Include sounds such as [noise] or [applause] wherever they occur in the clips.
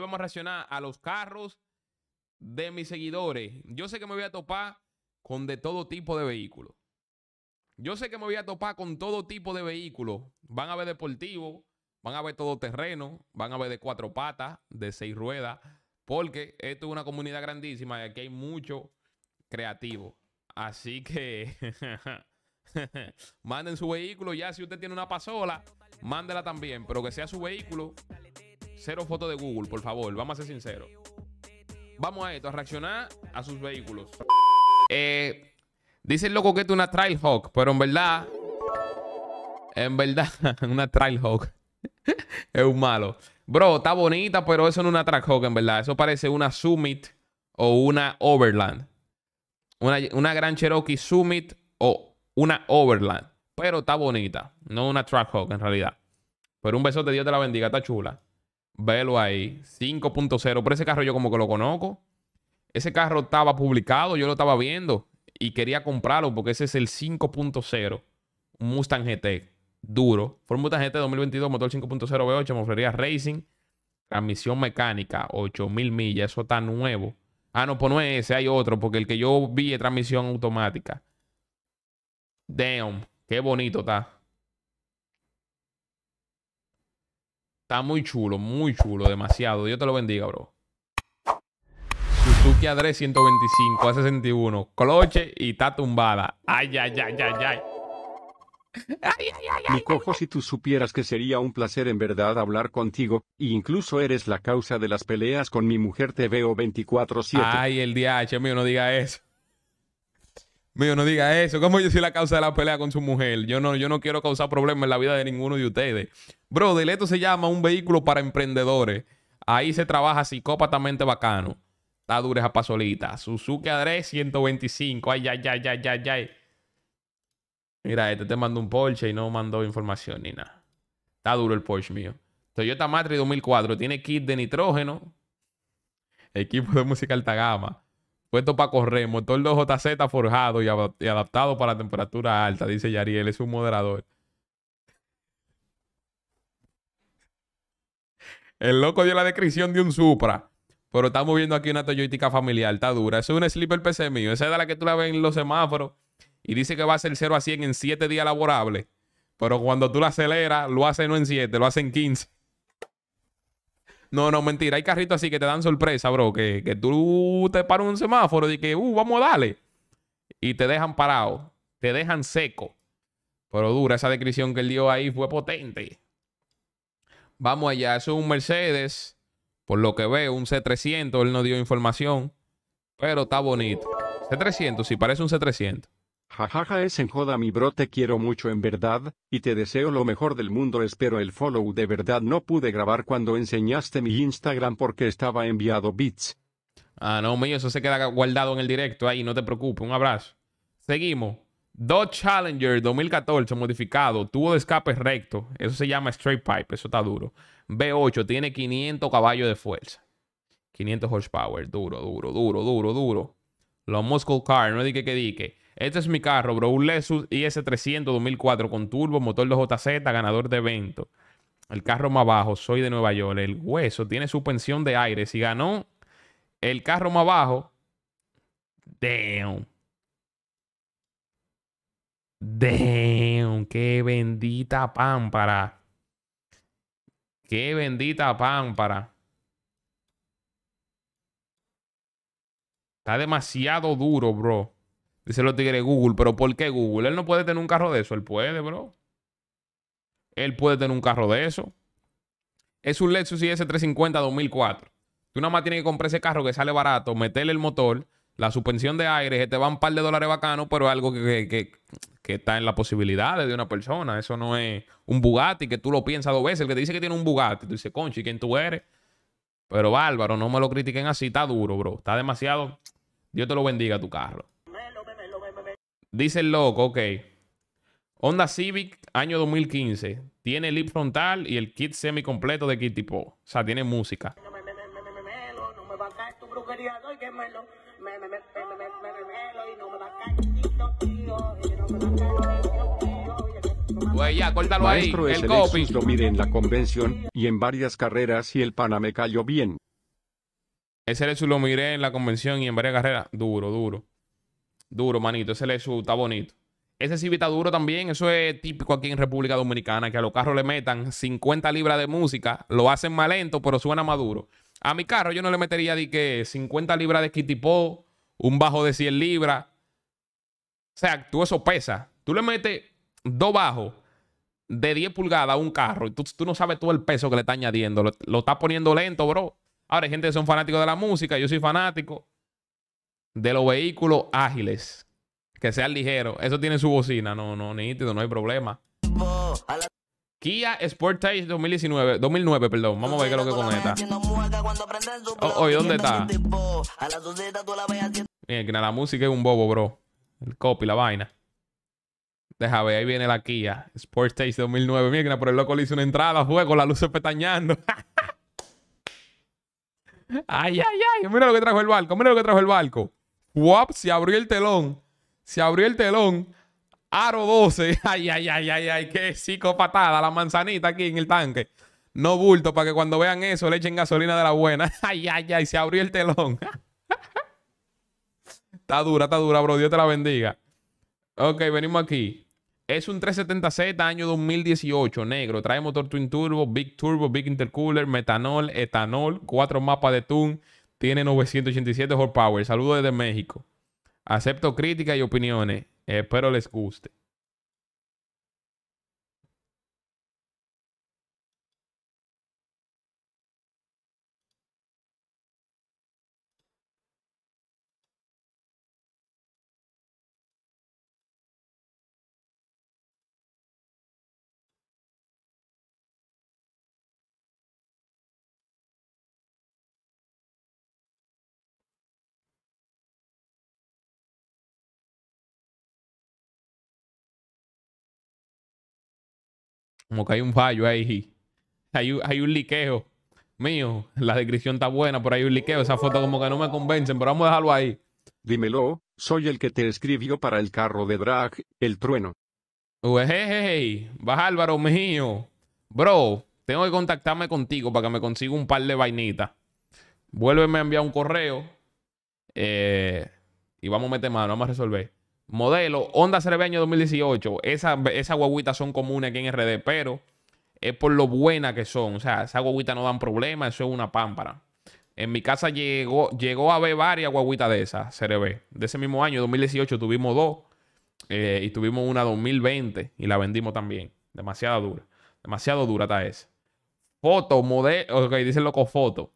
vamos a reaccionar a los carros de mis seguidores. Yo sé que me voy a topar con de todo tipo de vehículos. Yo sé que me voy a topar con todo tipo de vehículos. Van a ver deportivo van a ver todo terreno, van a ver de cuatro patas, de seis ruedas, porque esto es una comunidad grandísima y aquí hay mucho creativo. Así que [laughs] manden su vehículo. Ya si usted tiene una pasola, mándela también, pero que sea su vehículo cero fotos de Google, por favor, vamos a ser sinceros. Vamos a esto, a reaccionar a sus vehículos. Eh, dice el loco que es una Trailhawk, pero en verdad, en verdad, [laughs] una Trailhawk [laughs] es un malo. Bro, está bonita, pero eso no es una Trailhawk, en verdad. Eso parece una Summit o una Overland. Una, una Gran Cherokee Summit o una Overland. Pero está bonita. No una Trailhawk, en realidad. Pero un besote, Dios te la bendiga. Está chula. Velo ahí. 5.0. Pero ese carro yo como que lo conozco. Ese carro estaba publicado, yo lo estaba viendo y quería comprarlo porque ese es el 5.0. Mustang GT duro. Fue un Mustang GT 2022, motor 5.0 V8, moflería Racing, transmisión mecánica, 8000 millas. Eso está nuevo. Ah, no, pues no es ese, hay otro, porque el que yo vi es transmisión automática. Damn, qué bonito está. Está muy chulo, muy chulo, demasiado. Dios te lo bendiga, bro. Suzuki Adres 125 a 61. Cloche y está tumbada. Ay, ay, ay, ay, ay. Ay, Mi cojo, si tú supieras que sería un placer en verdad hablar contigo, e incluso eres la causa de las peleas con mi mujer, te veo 24-7. Ay, el DH, mío, no diga eso. Mío, no diga eso. ¿Cómo yo soy la causa de la pelea con su mujer? Yo no, yo no quiero causar problemas en la vida de ninguno de ustedes. Bro, del esto se llama un vehículo para emprendedores. Ahí se trabaja psicópatamente bacano. Está dura esa pasolita. Suzuki Adres 125. Ay, ay, ay, ay, ay, ay. Mira, este te mandó un Porsche y no mandó información ni nada. Está duro el Porsche mío. Toyota Matri 2004. Tiene kit de nitrógeno. Equipo de música alta gama. Puesto para correr, motor 2JZ forjado y, adaptado para temperatura alta, dice Yariel, es un moderador. El loco dio la descripción de un Supra. Pero estamos viendo aquí una Toyotica familiar, está dura. Eso es un sleeper PC mío. Esa es la que tú la ves en los semáforos y dice que va a ser 0 a 100 en 7 días laborables. Pero cuando tú la aceleras, lo hace no en 7, lo hace en 15. No, no, mentira. Hay carritos así que te dan sorpresa, bro. Que, tú te paras un semáforo y que, uh, vamos a darle. Y te dejan parado. Te dejan seco. Pero dura, esa descripción que él dio ahí fue potente. Vamos allá, eso es un Mercedes. Por lo que veo, un C300, él no dio información. Pero está bonito. C300, sí, parece un C300. Jajaja es en joda mi bro te quiero mucho en verdad, y te deseo lo mejor del mundo espero el follow de verdad no pude grabar cuando enseñaste mi Instagram porque estaba enviado bits. Ah, no, mío, eso se queda guardado en el directo ahí, no te preocupes, un abrazo. Seguimos. Dodge Challenger 2014 modificado, tubo de escape recto, eso se llama straight pipe, eso está duro. B8 tiene 500 caballos de fuerza. 500 horsepower, duro, duro, duro, duro, duro. Los muscle car, no di que dique. Este es mi carro, bro. Un Lexus IS300 2004 con turbo, motor 2JZ, ganador de evento. El carro más bajo, soy de Nueva York. El hueso tiene suspensión de aire. Si ganó el carro más bajo, damn. Damn, qué bendita pámpara. Qué bendita pámpara. Está demasiado duro, bro. Dice los tigres Google, pero ¿por qué Google? Él no puede tener un carro de eso. Él puede, bro. Él puede tener un carro de eso. Es un Lexus IS350 2004. Tú nada más tienes que comprar ese carro que sale barato, meterle el motor, la suspensión de aire, que te va un par de dólares bacano, pero es algo que, que, está en las posibilidades de una persona. Eso no es un Bugatti que tú lo piensas dos veces. El que te dice que tiene un Bugatti, tú dices, conchi, ¿quién tú eres? Pero bárbaro, no me lo critiquen así. Está duro, bro. Está demasiado. Dios te lo bendiga tu carro. Dice el loco, ok. Honda Civic, año 2015. Tiene el lip frontal y el kit semi completo de kit tipo, O sea, tiene música. Güey, ya, córtalo ahí. el copy. lo mire en la convención y en varias carreras y el pana me cayó bien. Ese Lexus lo miré en la convención y en varias carreras. Duro, duro. Duro, manito. Ese sube. está bonito. Ese civita duro también. Eso es típico aquí en República Dominicana, que a los carros le metan 50 libras de música, lo hacen más lento, pero suena más duro. A mi carro yo no le metería de que 50 libras de Kitipó, un bajo de 100 libras. O sea, tú eso pesa. Tú le metes dos bajos de 10 pulgadas a un carro y tú, no sabes todo el peso que le está añadiendo. Lo, lo está poniendo lento, bro. Ahora hay gente que son fanáticos de la música, yo soy fanático de los vehículos ágiles. Que sean ligeros. Eso tiene su bocina. No, no, ni nítido, no hay problema. Kia Sportage 2019, 2009, perdón. Vamos a ver qué es lo que conecta. oye, oh, oh, ¿dónde está? mira la música es un bobo, bro. El copy, la vaina. Deja ver, ahí viene la Kia Sportage 2009. Miren, por el loco le hizo una entrada a fuego, la luz petañando [laughs] ay, ay, ay. Mira lo que trajo el barco. Mira lo que trajo el barco. Guap, se abrió el telón. Se abrió el telón. Aro 12. [laughs] Ay, ay, ay, ay, ay. Qué psicopatada. La manzanita aquí en el tanque. No bulto para que cuando vean eso le echen gasolina de la buena. [laughs] Ay, ay, ay. Se abrió el telón. [laughs] está dura, está dura, bro. Dios te la bendiga. Ok, venimos aquí. Es un 370Z año 2018, negro. Trae motor Twin Turbo, Big Turbo, Big Intercooler, metanol, etanol, cuatro mapas de tune, tiene 987 horsepower. Saludos desde México. Acepto críticas y opiniones. Espero les guste. Como que hay un fallo ahí. Hay, un liqueo mío. La descripción está buena, pero hay un liqueo. Esa foto como que no me convencen, pero vamos a dejarlo ahí. Dímelo, soy el que te escribió para el carro de drag, el trueno. Uy, hey, Álvaro mío. Bro, tengo que contactarme contigo para que me consiga un par de vainitas. Vuélveme a enviar un correo. Eh, y vamos a meter mano, vamos a resolver modelo Honda año 2018. Esa, esas guaguitas son comunes aquí en RD, pero es por lo buena que son. O sea, esas guaguitas no dan problema, eso es una pámpara. En mi casa llegó, llegó a ver varias guaguitas de esas, CRB. De ese mismo año, 2018, tuvimos dos. Eh, y tuvimos una 2020 y la vendimos también. Demasiado dura. Demasiado dura está esa. Foto, modelo. Ok, dice loco foto.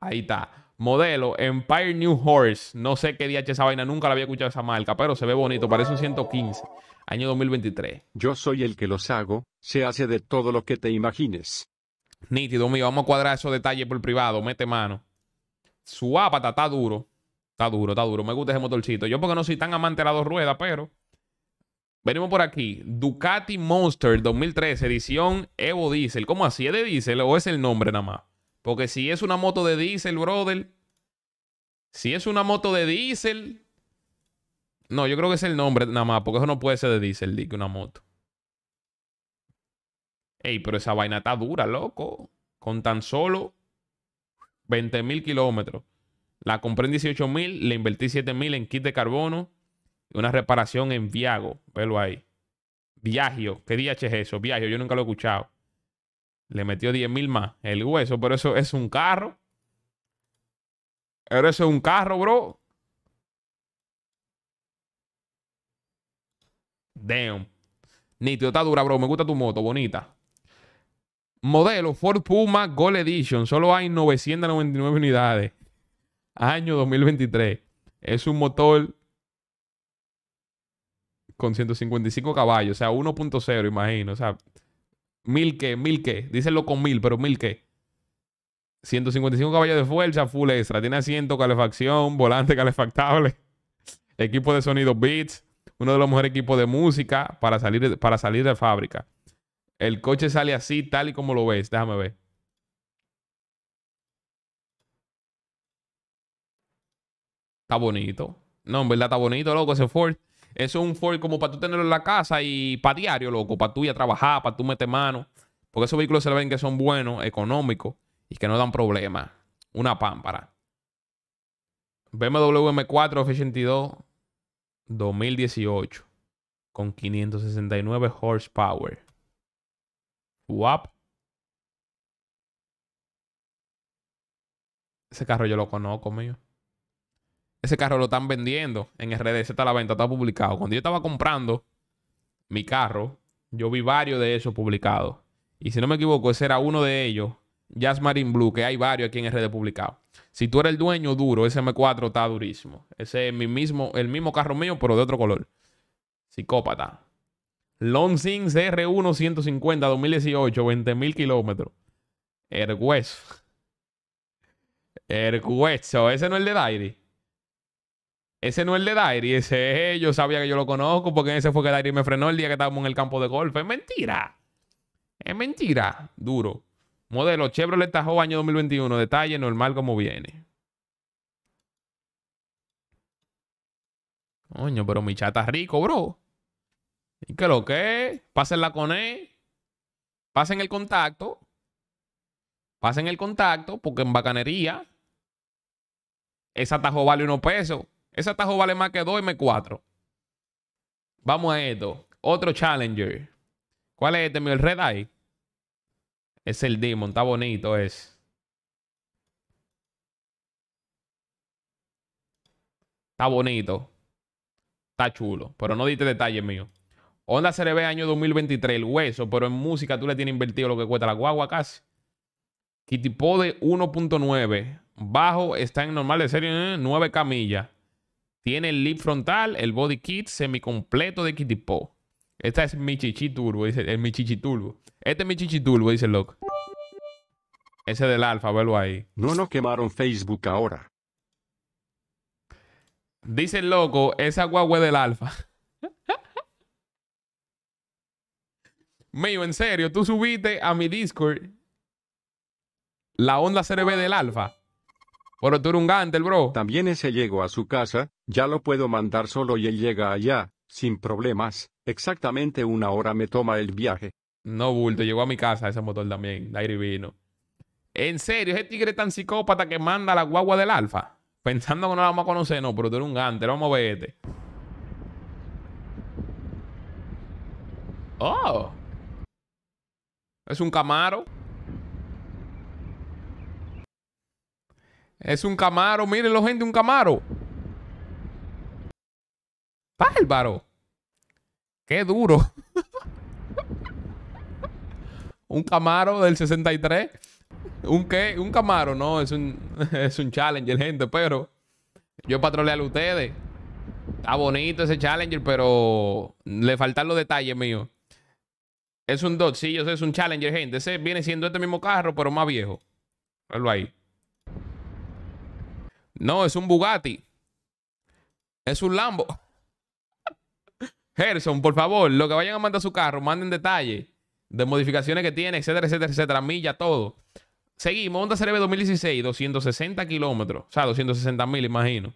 Ahí está. Modelo Empire New Horse. No sé qué DH esa vaina, nunca la había escuchado esa marca, pero se ve bonito, parece un 115, año 2023. Yo soy el que los hago, se hace de todo lo que te imagines. Nítido, mío, vamos a cuadrar esos detalles por privado, mete mano. Su apata está duro, está duro, está duro, me gusta ese motorcito. Yo porque no soy tan amante de las dos ruedas, pero... Venimos por aquí. Ducati Monster 2013, edición Evo Diesel. ¿Cómo así? ¿Es de Diesel o es el nombre nada más? Porque si es una moto de diésel, brother. Si es una moto de diésel. No, yo creo que es el nombre nada más, porque eso no puede ser de diésel, que una moto. Ey, pero esa vaina está dura, loco. Con tan solo 20 mil kilómetros. La compré en 18 mil, le invertí 7 mil en kit de carbono y una reparación en Viago. Velo ahí. Viagio, ¿qué día es eso? Viagio, yo nunca lo he escuchado. Le metió 10.000 más el hueso, pero eso es un carro. Pero eso es un carro, bro. Damn. Nitio, está dura, bro. Me gusta tu moto, bonita. Modelo Ford Puma Gold Edition. Solo hay 999 unidades. Año 2023. Es un motor con 155 caballos. O sea, 1.0, imagino. O sea, ¿Mil ¿Mil qué? Díselo con mil, pero ¿mil que. 155 caballos de fuerza, full extra. Tiene asiento, calefacción, volante [laughs] calefactable. Equipo de sonido Beats. Uno de los mejores equipos de música para salir, para salir de fábrica. El coche sale así, tal y como lo ves. Déjame ver. Está bonito. No, en verdad está bonito, loco, ese Ford. Eso es un Ford como para tú tenerlo en la casa y para diario, loco, para tú ir a trabajar, para tú meter mano. Porque esos vehículos se ven que son buenos, económicos y que no dan problemas. Una pámpara. BMW M4 F82 2018 con 569 horsepower. WAP. Ese carro yo lo conozco, mío ese carro lo están vendiendo en RDS está a la venta, está publicado. Cuando yo estaba comprando mi carro, yo vi varios de esos publicados. Y si no me equivoco, ese era uno de ellos, Jazz Marine Blue, que hay varios aquí en RD publicados. Si tú eres el dueño, duro, ese M4 está durísimo. Ese es mi mismo, el mismo carro mío, pero de otro color. Psicópata. Longsing CR1 150 2018, 20.000 kilómetros. Ergüez Ergueso. Ese no es el de Dairi ese no es el de Dairi, ese yo sabía que yo lo conozco porque ese fue que Dairi me frenó el día que estábamos en el campo de golf. Es mentira. Es mentira. Duro. Modelo Chevrolet tajo año 2021. Detalle normal como viene. Coño, pero mi chata rico, bro. ¿Y qué lo que es? Pásenla con él. Pasen el contacto. Pasen el contacto porque en bacanería. Esa Tajo vale unos pesos. Ese atajo vale más que 2M4. Vamos a esto. Otro Challenger. ¿Cuál es este, mío? ¿El Red Eye? Es el Demon. Está bonito es. Está bonito. Está chulo. Pero no diste detalles mío. Honda CRB año 2023. El hueso. Pero en música tú le tienes invertido lo que cuesta la guagua casi. Kitipode 1.9. Bajo está en normal de serie 9 eh, camillas. Tiene el lip frontal, el body kit semicompleto de Kitty Po. Esta es mi chichi turbo, dice el mi chichi turbo. Este es mi chichi dice el loco. Ese del alfa, velo ahí. No nos quemaron Facebook ahora. Dice el loco, esa guagua del alfa. Mío, en serio, tú subiste a mi Discord la onda CRB del alfa. Pero tú eres un gante, bro. También ese llegó a su casa, ya lo puedo mandar solo y él llega allá, sin problemas. Exactamente una hora me toma el viaje. No, bulto, llegó a mi casa ese motor también, aire vino. En serio, ese tigre tan psicópata que manda la guagua del alfa. Pensando que no la vamos a conocer, no, pero tú eres un gante, vamos a verte. Este. Oh. Es un camaro. Es un Camaro. lo gente, un Camaro. ¡Bárbaro! ¡Qué duro! [laughs] un Camaro del 63. ¿Un qué? ¿Un Camaro? No, es un, [laughs] es un Challenger, gente, pero yo patrullé a ustedes. Está bonito ese Challenger, pero le faltan los detalles míos. Es un Dodge, sí, yo sé, es un Challenger, gente. Ese viene siendo este mismo carro, pero más viejo. Verlo ahí. No, es un Bugatti. Es un Lambo. Gerson, por favor, lo que vayan a mandar a su carro, manden detalle de modificaciones que tiene, etcétera, etcétera, etcétera, milla, todo. Seguimos, Honda Cerebe 2016, 260 kilómetros, o sea, 260 mil, imagino.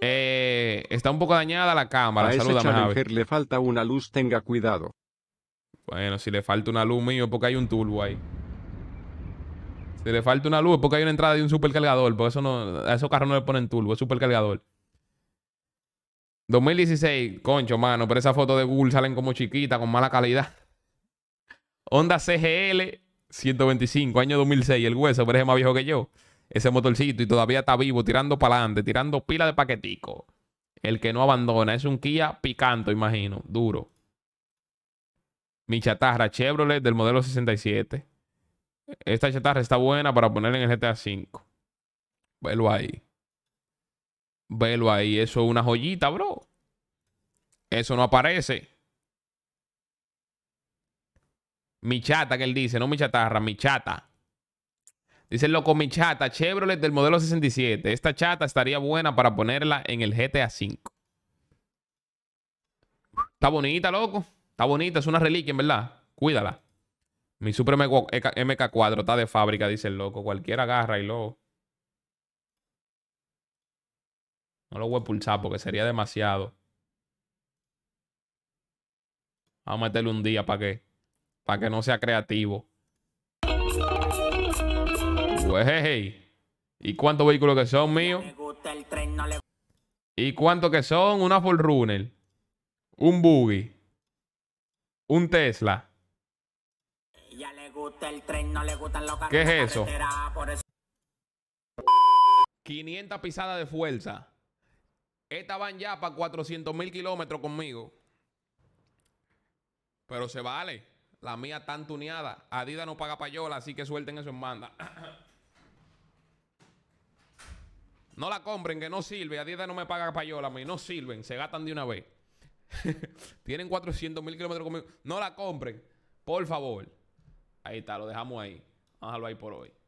Eh, está un poco dañada la cámara. A le falta una luz, tenga cuidado. Bueno, si le falta una luz mío, porque hay un turbo ahí. Si le falta una luz porque hay una entrada de un supercargador. Porque eso no, a esos carros no le ponen turbo, es supercargador. 2016, concho, mano, pero esa foto de Google salen como chiquita, con mala calidad. Honda CGL 125, año 2006. El hueso, pero es más viejo que yo. Ese motorcito y todavía está vivo, tirando para adelante, tirando pila de paquetico. El que no abandona. Es un Kia picanto, imagino. Duro. Mi chatarra Chevrolet del modelo 67. Esta chatarra está buena para poner en el GTA V. Velo ahí. Velo ahí. Eso es una joyita, bro. Eso no aparece. Mi chata que él dice, no mi chatarra, mi chata. Dice el loco, mi chata, Chevrolet del modelo 67. Esta chata estaría buena para ponerla en el GTA V. Está bonita, loco. Está bonita, es una reliquia, en verdad. Cuídala. Mi Super MK4 está de fábrica, dice el loco. Cualquiera agarra y lo. No lo voy a pulsar porque sería demasiado. Vamos a meterle un día para que, para que no sea creativo. Pues, ¿Y cuántos vehículos que son míos? ¿Y cuántos que son? Una Runner. Un Buggy. Un Tesla el tren, no le gustan los ¿Qué es eso? 500 pisadas de fuerza. Estaban van ya para 400 mil kilómetros conmigo. Pero se vale. La mía tan tuneada. Adidas no paga payola, así que suelten eso en banda. [coughs] no la compren, que no sirve. Adidas no me paga payola a mí. No sirven, se gastan de una vez. [laughs] Tienen 400 mil kilómetros conmigo. No la compren, por favor. Ahí está, lo dejamos ahí. Vamos a dejarlo ahí por hoy.